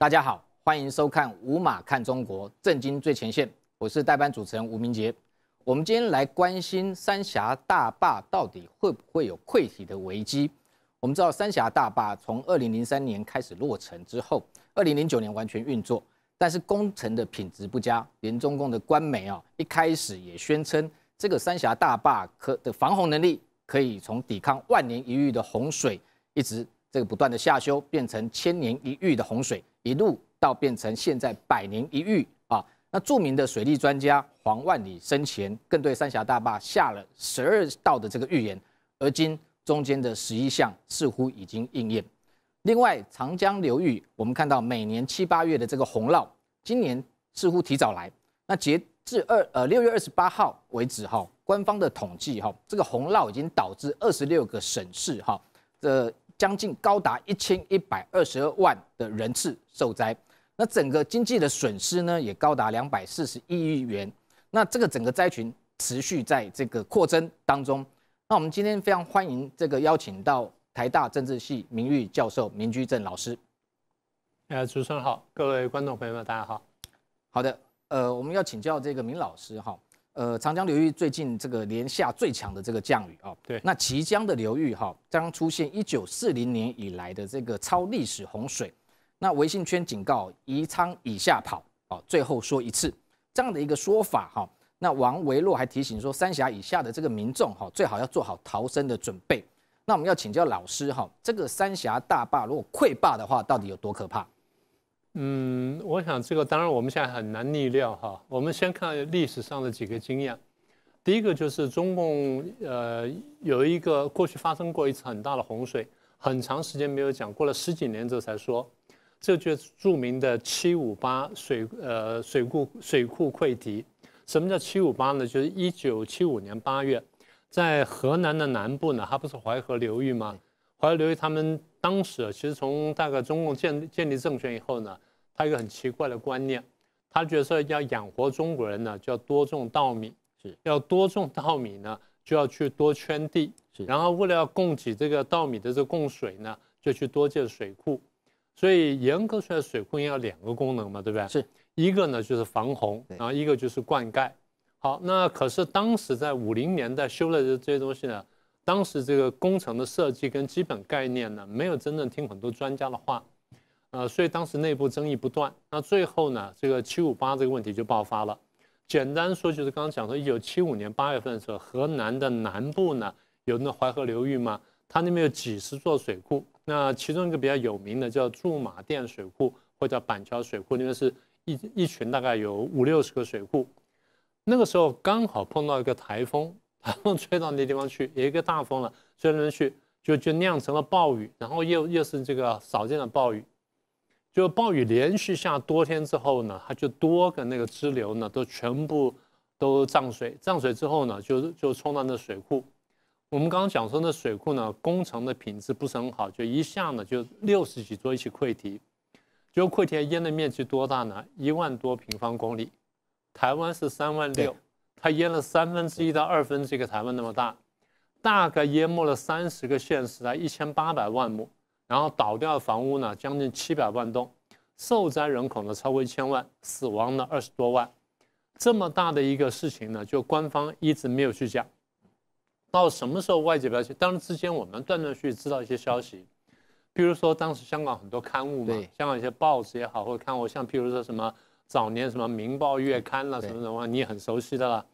大家好，欢迎收看《五马看中国》震惊最前线，我是代班主持人吴明杰。我们今天来关心三峡大坝到底会不会有溃堤的危机？我们知道三峡大坝从二零零三年开始落成之后，二零零九年完全运作，但是工程的品质不佳，连中共的官媒啊一开始也宣称这个三峡大坝可的防洪能力可以从抵抗万年一遇的洪水，一直这个不断的下修，变成千年一遇的洪水。一路到变成现在百年一遇啊！那著名的水利专家黄万里生前更对三峡大坝下了十二道的这个预言，而今中间的十一项似乎已经应验。另外，长江流域我们看到每年七八月的这个洪涝，今年似乎提早来。那截至二呃六月二十八号为止哈，官方的统计哈，这个洪涝已经导致二十六个省市哈这将近高达一千一百二十二万的人次受灾，那整个经济的损失呢，也高达两百四十一亿元。那这个整个灾群持续在这个扩增当中。那我们今天非常欢迎这个邀请到台大政治系名誉教授民居正老师。呃，主持人好，各位观众朋友们大家好。好的，呃，我们要请教这个明老师哈。呃，长江流域最近这个连下最强的这个降雨哦，对，那綦江的流域哈将出现一九四零年以来的这个超历史洪水。那微信圈警告宜昌以下跑哦，最后说一次这样的一个说法哈。那王维洛还提醒说三峡以下的这个民众哈，最好要做好逃生的准备。那我们要请教老师哈，这个三峡大坝如果溃坝的话，到底有多可怕？嗯，我想这个当然我们现在很难逆料哈。我们先看历史上的几个经验。第一个就是中共呃有一个过去发生过一次很大的洪水，很长时间没有讲，过了十几年这才说，这就著名的七五八水呃水库水库溃堤。什么叫七五八呢？就是一九七五年八月，在河南的南部呢，它不是淮河流域吗？淮河流域他们。当时其实从大概中共建建立政权以后呢，他一个很奇怪的观念，他觉得要养活中国人呢，就要多种稻米，是要多种稻米呢，就要去多圈地，然后为了要供给这个稻米的这供水呢，就去多建水库。所以严格说来，水库要两个功能嘛，对不对？是，一个呢就是防洪，然后一个就是灌溉。好，那可是当时在五零年代修的这些东西呢？当时这个工程的设计跟基本概念呢，没有真正听很多专家的话，呃，所以当时内部争议不断。那最后呢，这个七五八这个问题就爆发了。简单说就是刚刚讲说，一九七五年八月份的时候，河南的南部呢，有那淮河流域嘛，它那边有几十座水库。那其中一个比较有名的叫驻马店水库或者板桥水库，那边是一一群大概有五六十个水库。那个时候刚好碰到一个台风。然后吹到那地方去，有一个大风了，吹那去就就酿成了暴雨，然后又又是这个少见的暴雨，就暴雨连续下多天之后呢，它就多个那个支流呢都全部都涨水，涨水之后呢就就冲到那水库，我们刚刚讲说那水库呢工程的品质不是很好，就一下呢就六十几座一起溃堤，就溃堤淹的面积多大呢？一万多平方公里，台湾是三万六。它淹了三分之一到二分之一个台湾那么大，大概淹没了三十个县市啊，一千八百万亩，然后倒掉房屋呢，将近七百万栋，受灾人口呢超过一千万，死亡了二十多万。这么大的一个事情呢，就官方一直没有去讲，到什么时候外界不要去。当然之间我们断断续续知道一些消息，比如说当时香港很多刊物嘛，香港一些报纸也好，或者刊物，像，比如说什么，早年什么《民报》《月刊》了什么什么，你也很熟悉的了，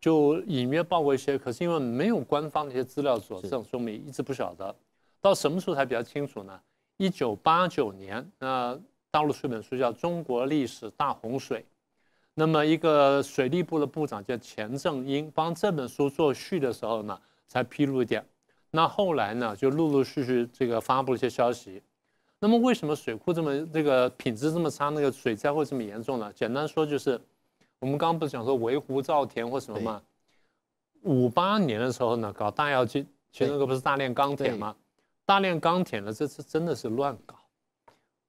就隐约报过一些。可是因为没有官方的一些资料佐证，说明一直不晓得，到什么时候才比较清楚呢？一九八九年，那大陆出一本书叫《中国历史大洪水》，那么一个水利部的部长叫钱正英帮这本书作序的时候呢，才披露一点。那后来呢，就陆陆续续这个发布了一些消息。那么为什么水库这么这个品质这么差，那个水灾会这么严重呢？简单说就是，我们刚刚不是讲说围湖造田或什么吗？五八年的时候呢，搞大跃进，那个不是大炼钢铁吗？大炼钢铁呢，这次真的是乱搞。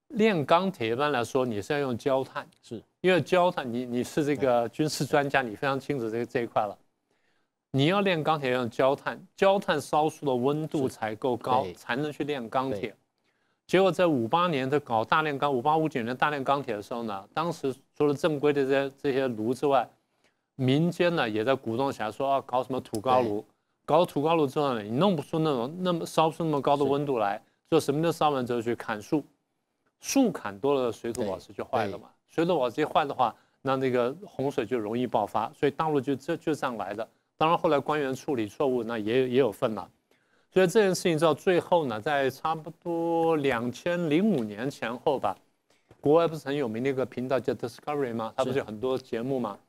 炼钢铁一般来说你是要用焦炭，是因为焦炭，你你是这个军事专家，你非常清楚这个这一块了。你要炼钢铁要用焦炭，焦炭烧出的温度才够高，才能去炼钢铁。结果在五八年的搞大量钢，五八五九年大量钢铁的时候呢，当时除了正规的这些这些炉之外，民间呢也在鼓动起来，说要搞什么土高炉。搞土高炉之后呢，你弄不出那种那么烧不出那么高的温度来，就什么都烧完之后去砍树，树砍多了，水土保持就坏了嘛。水土保持一坏的话，那那个洪水就容易爆发，所以大陆就这就这样来的。当然后来官员处理错误，那也也有份了。所以这件事情到最后呢，在差不多两千零五年前后吧，国外不是很有名的一个频道叫 Discovery 吗？它不是有很多节目吗？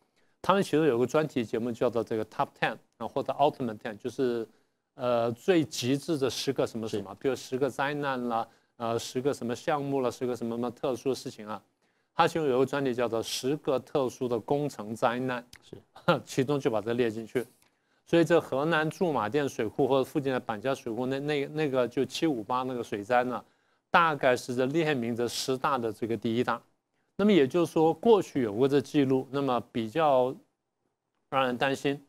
他们其实有个专题节目叫做这个 Top Ten，然后或者 Ultimate Ten，就是呃最极致的十个什么什么，比如十个灾难啦，呃十个什么项目了，十个什么什么特殊的事情啊。他其中有个专题叫做十个特殊的工程灾难，是，其中就把这列进去。所以这河南驻马店水库和附近的板桥水库那那那个就七五八那个水灾呢，大概是这列名的十大的这个第一大，那么也就是说过去有过这记录，那么比较让人担心。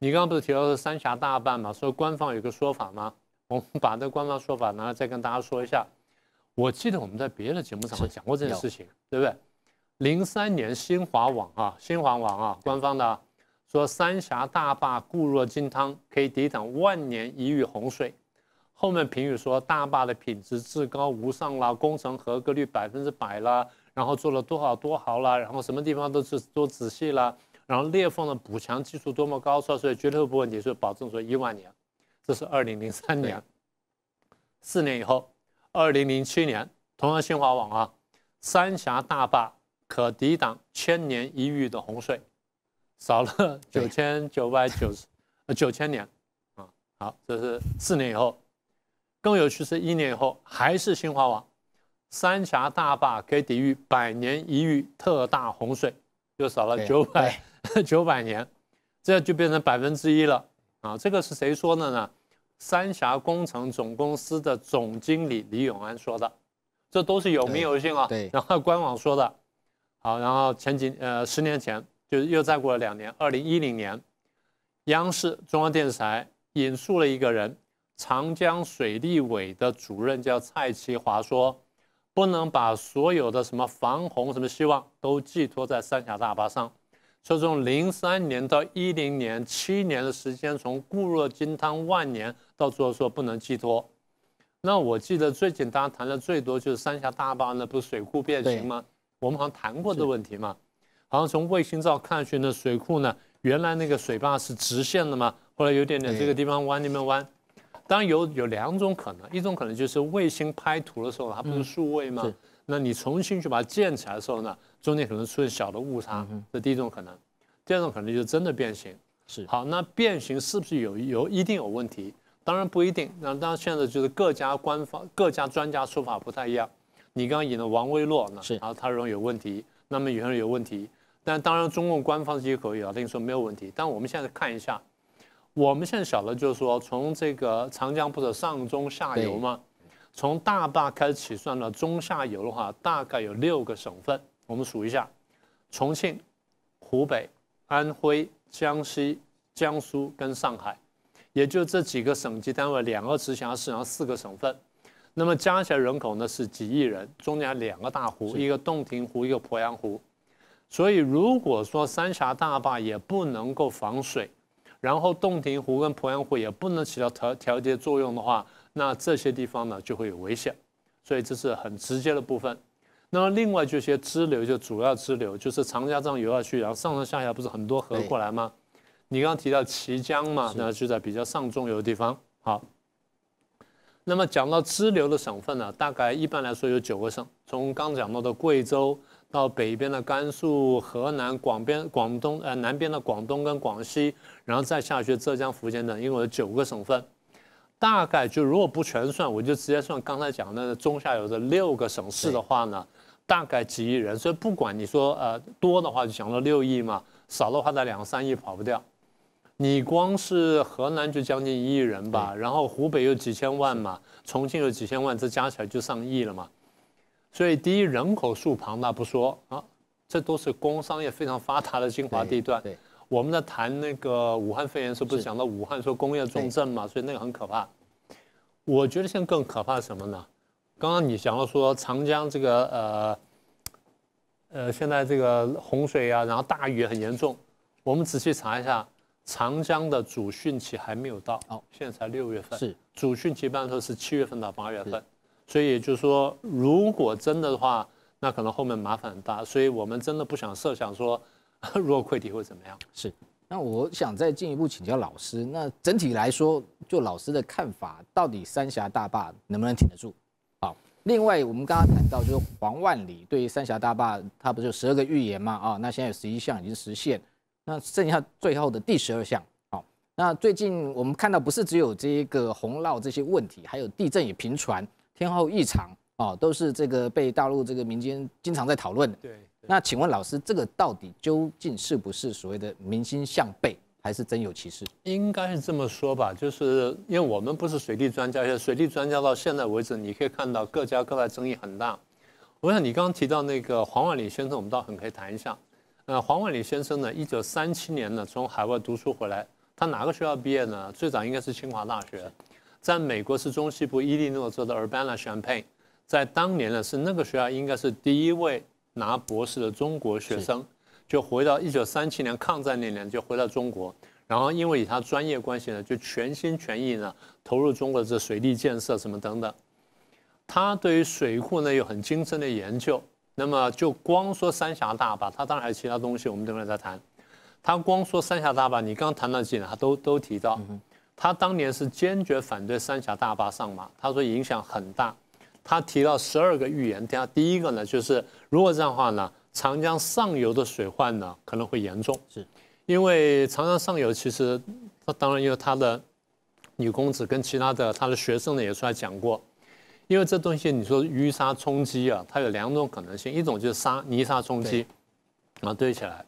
你刚刚不是提到说三峡大坝嘛，所以官方有个说法吗？我们把这官方说法拿来再跟大家说一下。我记得我们在别的节目上讲过这件事情，对不对？零三年新华网啊，新华网啊，官方的。说三峡大坝固若金汤，可以抵挡万年一遇洪水。后面评语说大坝的品质至高无上啦，工程合格率百分之百啦，然后做了多少多好啦，然后什么地方都是多仔细啦，然后裂缝的补强技术多么高，超，所以绝对不问题是保证说一万年。这是二零零三年，四年以后，二零零七年，同样新华网啊，三峡大坝可抵挡千年一遇的洪水。少了九千九百九十，呃九千年，啊，好，这是四年以后。更有趣是，一年以后还是新华网，三峡大坝可以抵御百年一遇特大洪水，又少了九百 九百年，这就变成百分之一了啊！这个是谁说的呢？三峡工程总公司的总经理李永安说的，这都是有名有姓啊。对，然后官网说的，好，然后前几呃十年前。就是又再过了两年，二零一零年，央视中央电视台引述了一个人，长江水利委的主任叫蔡奇华说，不能把所有的什么防洪什么希望都寄托在三峡大坝上，说从零三年到一零年七年的时间，从固若金汤万年到最后说不能寄托。那我记得最近大家谈的最多就是三峡大坝那不是水库变形吗？我们好像谈过这问题嘛。好像从卫星照看去那水库呢，原来那个水坝是直线的嘛，后来有点点这个地方弯，那边弯。当然有有两种可能，一种可能就是卫星拍图的时候它不是数位吗？那你重新去把它建起来的时候呢，中间可能出现小的误差，这第一种可能。第二种可能就真的变形。是好，那变形是不是有有一定有问题？当然不一定。那当然现在就是各家官方、各家专家说法不太一样。你刚刚引的王威洛呢，然后他认为有问题，那么有些人有问题。那当然，中共官方是可以啊，等于说没有问题。但我们现在看一下，我们现在晓得就是说，从这个长江不是上中下游吗？从大坝开始起算到中下游的话，大概有六个省份。我们数一下：重庆、湖北、安徽、江西、江苏跟上海，也就这几个省级单位，两个直辖市，然后四个省份。那么加起来人口呢是几亿人，中间两个大湖，一个洞庭湖，一个鄱阳湖。所以，如果说三峡大坝也不能够防水，然后洞庭湖跟鄱阳湖也不能起到调调节作用的话，那这些地方呢就会有危险。所以这是很直接的部分。那么另外这些支流，就主要支流，就是长江上游要去，然后上上下下不是很多河过来吗？你刚刚提到綦江嘛，那就在比较上中游的地方。好，那么讲到支流的省份呢，大概一般来说有九个省，从刚讲到的贵州。到北边的甘肃、河南、广边广东，呃南边的广东跟广西，然后再下去浙江、福建等，一共有九个省份，大概就如果不全算，我就直接算刚才讲的中下游的六个省市的话呢，大概几亿人。所以不管你说呃多的话，就讲了六亿嘛；少的话在两三亿跑不掉。你光是河南就将近一亿人吧，然后湖北又几千万嘛，重庆又几千万，这加起来就上亿了嘛。所以，第一，人口数庞大不说啊，这都是工商业非常发达的精华地段。对，我们在谈那个武汉肺炎时，不是讲到武汉说工业重镇嘛，所以那个很可怕。我觉得现在更可怕什么呢？刚刚你讲到说长江这个呃呃，现在这个洪水啊，然后大雨很严重。我们仔细查一下，长江的主汛期还没有到，哦，现在才六月份，是主汛期。一般候是七月份到八月份。所以也就是说，如果真的话，那可能后面麻烦很大。所以我们真的不想设想说，如 果溃堤会怎么样。是。那我想再进一步请教老师，那整体来说，就老师的看法，到底三峡大坝能不能挺得住？好。另外，我们刚刚谈到就是黄万里对于三峡大坝，他不就十二个预言嘛？啊，那现在有十一项已经实现，那剩下最后的第十二项，好。那最近我们看到，不是只有这个洪涝这些问题，还有地震也频传。天后异常啊，都是这个被大陆这个民间经常在讨论。对，那请问老师，这个到底究竟是不是所谓的民心向背，还是真有其事？应该是这么说吧，就是因为我们不是水利专家，水利专家到现在为止，你可以看到各家各派争议很大。我想你刚刚提到那个黄万里先生，我们倒很可以谈一下。呃，黄万里先生呢，一九三七年呢从海外读书回来，他哪个学校毕业呢？最早应该是清华大学。在美国是中西部伊利诺州的 Urbana-Champaign，在当年呢是那个学校应该是第一位拿博士的中国学生，就回到一九三七年抗战那年就回到中国，然后因为以他专业关系呢，就全心全意呢投入中国的这水利建设什么等等，他对于水库呢有很精深的研究，那么就光说三峡大坝，他当然还有其他东西，我们等会再谈，他光说三峡大坝，你刚谈到几呢？他都都提到。他当年是坚决反对三峡大坝上马，他说影响很大。他提到十二个预言，他第一个呢就是，如果这样的话呢，长江上游的水患呢可能会严重。是，因为长江上游其实，他当然有他的女公子跟其他的他的学生呢也出来讲过，因为这东西你说淤沙冲击啊，它有两种可能性，一种就是沙泥沙冲击，啊堆起来，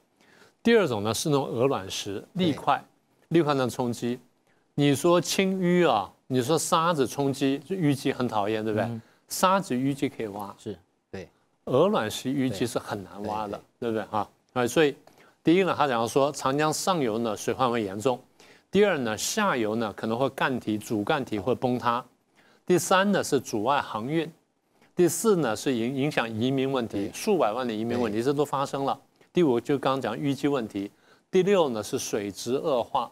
第二种呢是那种鹅卵石砾块，砾块的冲击。你说清淤啊？你说沙子冲击淤积很讨厌，对不对？沙子淤积可以挖，是对。鹅卵石淤积是很难挖的，对不对啊？啊，所以第一呢，他讲说长江上游呢水患会严重；第二呢，下游呢可能会干体主干体会崩塌；第三呢是阻碍航运；第四呢是影影响移民问题，数百万的移民问题这都发生了；第五就刚讲淤积问题；第六呢是水质恶化。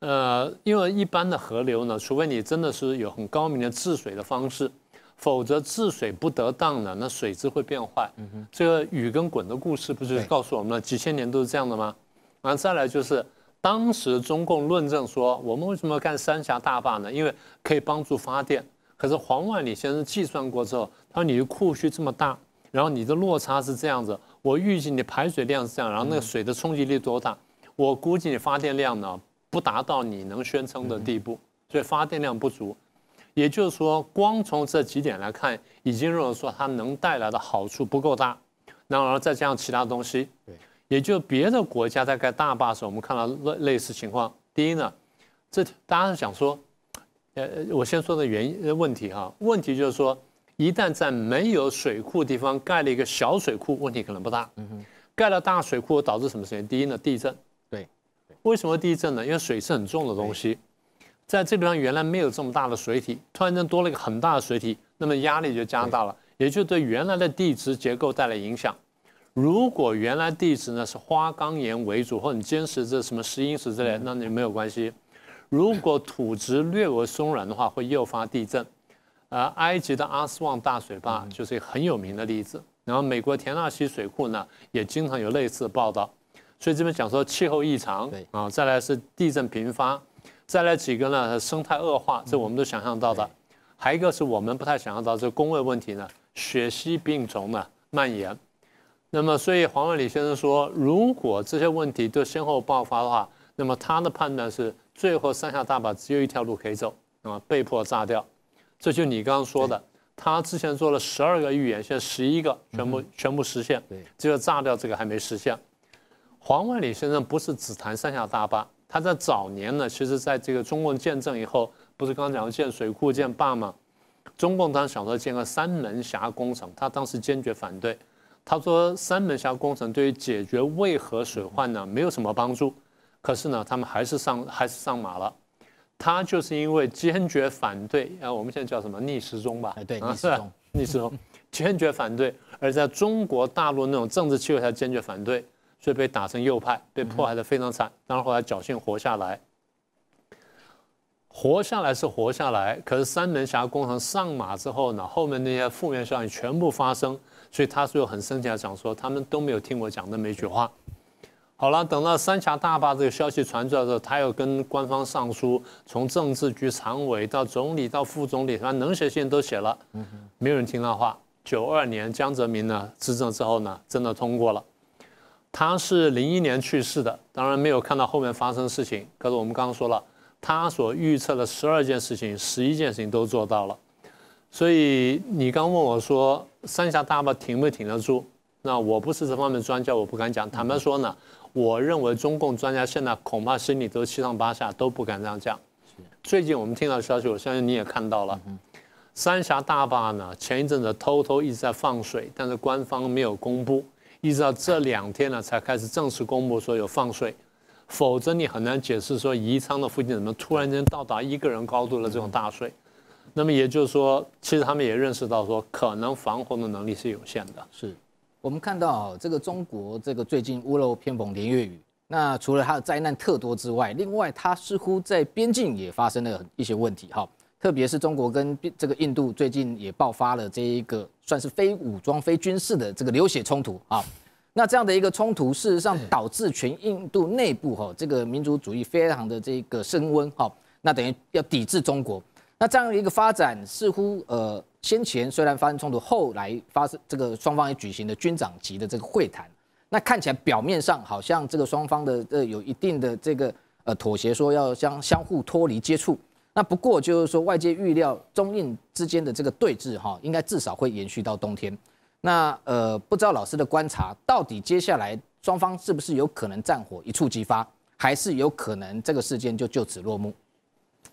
呃，因为一般的河流呢，除非你真的是有很高明的治水的方式，否则治水不得当的，那水质会变坏。这个雨跟滚的故事不就是告诉我们了？几千年都是这样的吗？啊，再来就是当时中共论证说，我们为什么要干三峡大坝呢？因为可以帮助发电。可是黄万里先生计算过之后，他说你的库区这么大，然后你的落差是这样子，我预计你排水量是这样，然后那个水的冲击力多大？我估计你发电量呢？不达到你能宣称的地步，所以发电量不足。也就是说，光从这几点来看，已经认为说它能带来的好处不够大。然而再加上其他东西，对，也就别的国家在盖大坝的时候，我们看到类类似情况。第一呢，这大家想说，呃，我先说的原因问题哈。问题就是说，一旦在没有水库地方盖了一个小水库，问题可能不大。嗯哼，盖了大水库导致什么事情？第一呢，地震。为什么地震呢？因为水是很重的东西，在这边地方原来没有这么大的水体，突然间多了一个很大的水体，那么压力就加大了，也就对原来的地质结构带来影响。如果原来地质呢是花岗岩为主，或你坚持这什么石英石之类，那你没有关系。如果土质略微松软的话，会诱发地震。呃，埃及的阿斯旺大水坝就是一个很有名的例子。然后美国田纳西水库呢，也经常有类似的报道。所以这边讲说气候异常，对啊，再来是地震频发，再来几个呢？生态恶化，这我们都想象到的，还一个是我们不太想象到，这工位问题呢，血吸病虫呢蔓延。那么，所以黄万里先生说，如果这些问题都先后爆发的话，那么他的判断是，最后三峡大坝只有一条路可以走，啊，被迫炸掉。这就你刚刚说的，他之前做了十二个预言，现在十一个全部全部实现，对，只有炸掉这个还没实现。黄万里先生不是只谈三峡大坝，他在早年呢，其实在这个中共建政以后，不是刚讲建水库、建坝吗？中共当时想说建个三门峡工程，他当时坚决反对。他说三门峡工程对于解决渭河水患呢没有什么帮助，可是呢，他们还是上还是上马了。他就是因为坚决反对，啊，我们现在叫什么逆时钟吧？哎，对，逆时钟，逆时钟坚决反对，而在中国大陆那种政治气候下坚决反对。就被打成右派，被迫害的非常惨。当然后来侥幸活下来，活下来是活下来，可是三门峡工程上马之后呢，后面那些负面效应全部发生，所以他是有很生气的讲说，他们都没有听我讲那么一句话。好了，等到三峡大坝这个消息传出来之后，他又跟官方上书，从政治局常委到总理到副总理，他能写信都写了，没有人听他话。九二年江泽民呢执政之后呢，真的通过了。他是零一年去世的，当然没有看到后面发生事情。可是我们刚刚说了，他所预测的十二件事情，十一件事情都做到了。所以你刚问我说，三峡大坝挺没挺得住？那我不是这方面专家，我不敢讲。坦白说呢，我认为中共专家现在恐怕心里都七上八下，都不敢这样讲。最近我们听到消息，我相信你也看到了，三峡大坝呢，前一阵子偷偷一直在放水，但是官方没有公布。一直到这两天呢，才开始正式公布说有放水，否则你很难解释说宜昌的附近怎么突然间到达一个人高度的这种大水。那么也就是说，其实他们也认识到说，可能防洪的能力是有限的。是我们看到这个中国这个最近屋漏偏逢连夜雨，那除了它的灾难特多之外，另外它似乎在边境也发生了一些问题哈。特别是中国跟这个印度最近也爆发了这一个算是非武装、非军事的这个流血冲突啊。那这样的一个冲突，事实上导致全印度内部哈这个民族主义非常的这个升温哈。那等于要抵制中国。那这样的一个发展，似乎呃先前虽然发生冲突，后来发生这个双方也举行了军长级的这个会谈。那看起来表面上好像这个双方的呃有一定的这个呃妥协，说要相相互脱离接触。那不过就是说，外界预料中印之间的这个对峙哈，应该至少会延续到冬天。那呃，不知道老师的观察，到底接下来双方是不是有可能战火一触即发，还是有可能这个事件就就此落幕？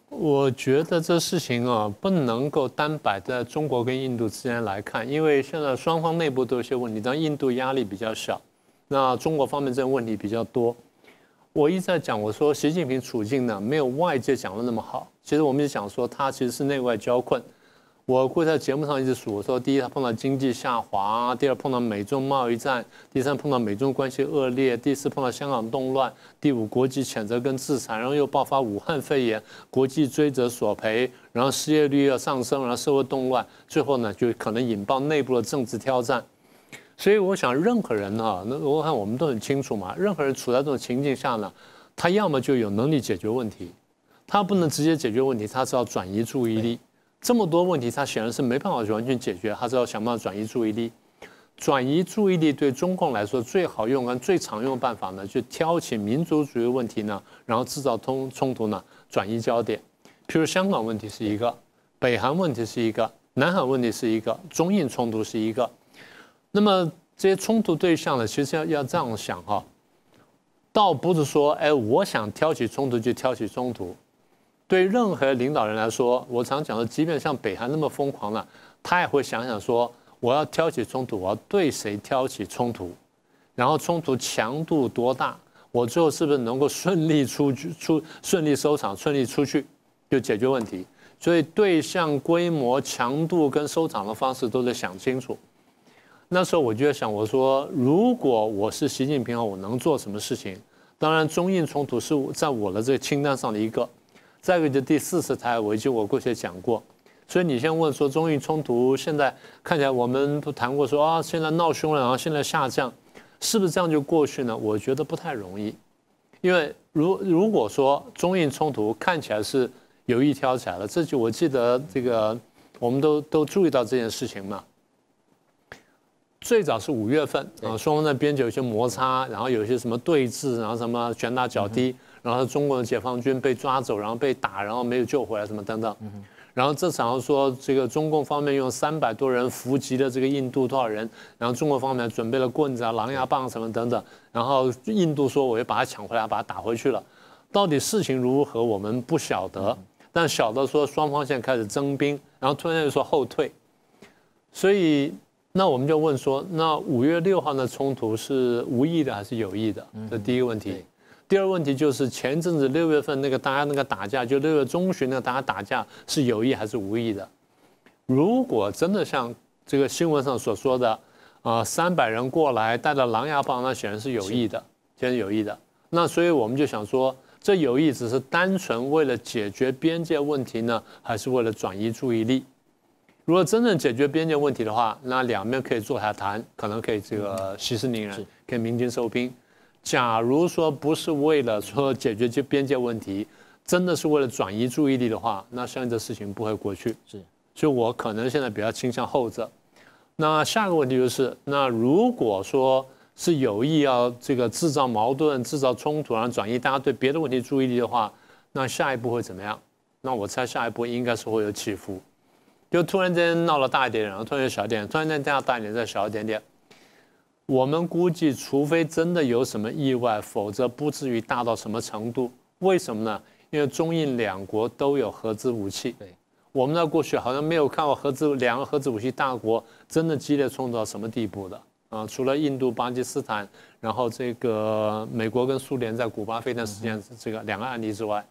我觉得这事情啊，不能够单摆在中国跟印度之间来看，因为现在双方内部都有些问题，但印度压力比较小，那中国方面这些问题比较多。我一直在讲，我说习近平处境呢，没有外界讲的那么好。其实我们也讲说，他其实是内外交困。我会在节目上一直数，我说：第一，他碰到经济下滑；第二，碰到美中贸易战；第三，碰到美中关系恶劣；第四，碰到香港动乱；第五，国际谴责跟制裁，然后又爆发武汉肺炎，国际追责索赔，然后失业率要上升，然后社会动乱，最后呢，就可能引爆内部的政治挑战。所以我想，任何人哈，那我看我们都很清楚嘛。任何人处在这种情境下呢，他要么就有能力解决问题，他不能直接解决问题，他是要转移注意力。这么多问题，他显然是没办法去完全解决，他是要想办法转移注意力。转移注意力对中共来说最好用、最常用的办法呢，就挑起民族主义问题呢，然后制造冲冲突呢，转移焦点。譬如香港问题是一个，北韩问题是一个，南海问题是一个，中印冲突是一个。那么这些冲突对象呢？其实要要这样想哈，倒不是说哎，我想挑起冲突就挑起冲突。对任何领导人来说，我常讲的，即便像北韩那么疯狂了，他也会想想说，我要挑起冲突，我要对谁挑起冲突，然后冲突强度多大，我最后是不是能够顺利出去、出顺利收场、顺利出去就解决问题？所以对象、规模、强度跟收场的方式都得想清楚。那时候我就在想，我说如果我是习近平啊，我能做什么事情？当然，中印冲突是在我的这个清单上的一个。再一个，就第四次台，我危机，我过去讲过。所以你先问说，中印冲突现在看起来，我们都谈过说啊，现在闹凶了，然后现在下降，是不是这样就过去呢？我觉得不太容易，因为如如果说中印冲突看起来是有意挑起来了，这就我记得这个我们都都注意到这件事情嘛。最早是五月份啊，双方在边界有些摩擦，然后有些什么对峙，然后什么拳打脚踢，然后中国的解放军被抓走，然后被打，然后没有救回来什么等等。然后这场说这个中共方面用三百多人伏击了这个印度多少人，然后中国方面准备了棍子、啊、狼牙棒什么等等。然后印度说我要把它抢回来，把它打回去了。到底事情如何我们不晓得，但晓得说双方现在开始征兵，然后突然间又说后退，所以。那我们就问说，那五月六号的冲突是无意的还是有意的？这第一个问题。第二个问题就是前阵子六月份那个大家那个打架，就六月中旬那大家打架是有意还是无意的？如果真的像这个新闻上所说的，啊，三百人过来带着狼牙棒，那显然是有意的，显然有意的。那所以我们就想说，这有意只是单纯为了解决边界问题呢，还是为了转移注意力？如果真正解决边界问题的话，那两面可以坐下谈，可能可以这个息事宁人，可以鸣金收兵。假如说不是为了说解决这边界问题，真的是为了转移注意力的话，那相应的事情不会过去。是，所以我可能现在比较倾向后者。那下一个问题就是，那如果说是有意要这个制造矛盾、制造冲突，然后转移大家对别的问题注意力的话，那下一步会怎么样？那我猜下一步应该是会有起伏。就突然间闹了大一点，然后突然小点，突然间再大一点，再小一点点。我们估计，除非真的有什么意外，否则不至于大到什么程度。为什么呢？因为中印两国都有核子武器。对，我们在过去好像没有看过核子两个核子武器大国真的激烈冲突到什么地步的啊？除了印度、巴基斯坦，然后这个美国跟苏联在古巴飞弹事件这个两个案例之外。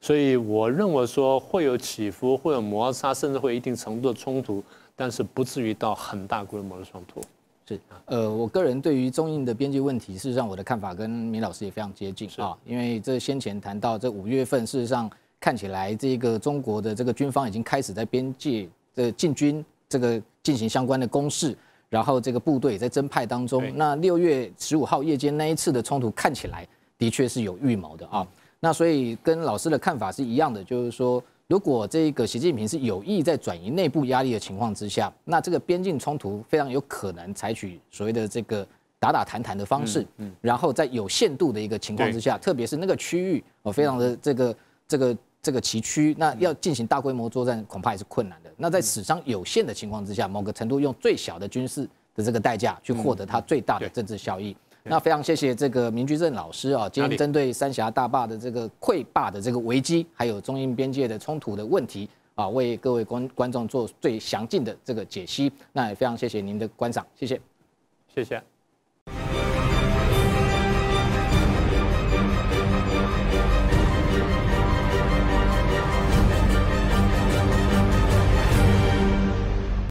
所以我认为说会有起伏，会有摩擦，甚至会有一定程度的冲突，但是不至于到很大规模的冲突。是，呃，我个人对于中印的边界问题，事实上我的看法跟米老师也非常接近啊。因为这先前谈到这五月份，事实上看起来这个中国的这个军方已经开始在边界的进军，这个进行相关的攻势，然后这个部队在增派当中。那六月十五号夜间那一次的冲突，看起来的确是有预谋的啊。那所以跟老师的看法是一样的，就是说，如果这个习近平是有意在转移内部压力的情况之下，那这个边境冲突非常有可能采取所谓的这个打打谈谈的方式，嗯，然后在有限度的一个情况之下，特别是那个区域哦，非常的这个这个这个崎岖，那要进行大规模作战恐怕也是困难的。那在史上有限的情况之下，某个程度用最小的军事的这个代价去获得它最大的政治效益。那非常谢谢这个民居正老师啊，今天针对三峡大坝的这个溃坝的这个危机，还有中印边界的冲突的问题啊，为各位观观众做最详尽的这个解析。那也非常谢谢您的观赏，谢谢，谢谢。